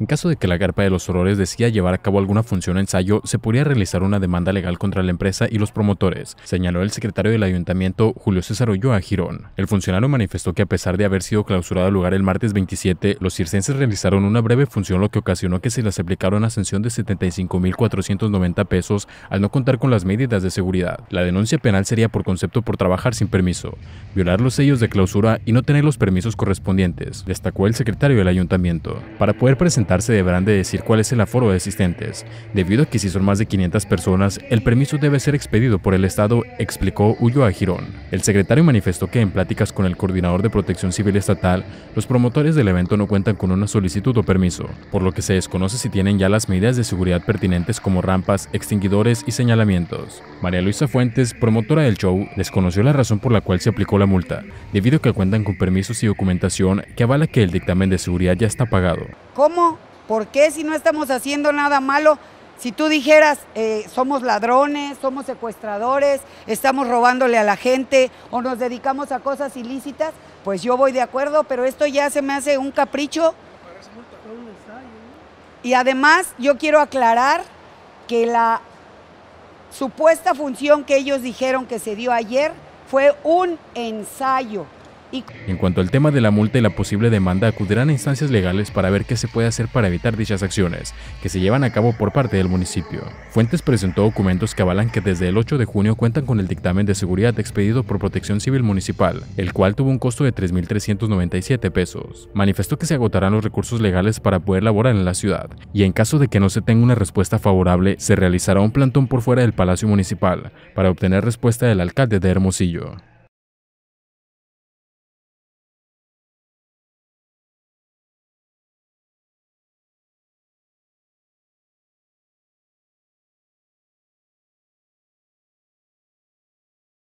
En caso de que la Garpa de los Horrores decida llevar a cabo alguna función o ensayo, se podría realizar una demanda legal contra la empresa y los promotores, señaló el secretario del ayuntamiento Julio César Ulloa Girón. El funcionario manifestó que a pesar de haber sido clausurado el lugar el martes 27, los circenses realizaron una breve función lo que ocasionó que se les aplicara una sanción de 75.490 pesos al no contar con las medidas de seguridad. La denuncia penal sería por concepto por trabajar sin permiso, violar los sellos de clausura y no tener los permisos correspondientes, destacó el secretario del ayuntamiento. Para poder presentar se deberán de decir cuál es el aforo de asistentes, debido a que si son más de 500 personas, el permiso debe ser expedido por el Estado, explicó Ulloa Girón. El secretario manifestó que en pláticas con el coordinador de protección civil estatal, los promotores del evento no cuentan con una solicitud o permiso, por lo que se desconoce si tienen ya las medidas de seguridad pertinentes como rampas, extinguidores y señalamientos. María Luisa Fuentes, promotora del show, desconoció la razón por la cual se aplicó la multa, debido a que cuentan con permisos y documentación que avala que el dictamen de seguridad ya está pagado. ¿Cómo ¿Por qué si no estamos haciendo nada malo? Si tú dijeras, eh, somos ladrones, somos secuestradores, estamos robándole a la gente o nos dedicamos a cosas ilícitas, pues yo voy de acuerdo, pero esto ya se me hace un capricho. Y además yo quiero aclarar que la supuesta función que ellos dijeron que se dio ayer fue un ensayo en cuanto al tema de la multa y la posible demanda, acudirán a instancias legales para ver qué se puede hacer para evitar dichas acciones, que se llevan a cabo por parte del municipio. Fuentes presentó documentos que avalan que desde el 8 de junio cuentan con el dictamen de seguridad expedido por Protección Civil Municipal, el cual tuvo un costo de 3.397 pesos. Manifestó que se agotarán los recursos legales para poder laborar en la ciudad, y en caso de que no se tenga una respuesta favorable, se realizará un plantón por fuera del Palacio Municipal, para obtener respuesta del alcalde de Hermosillo.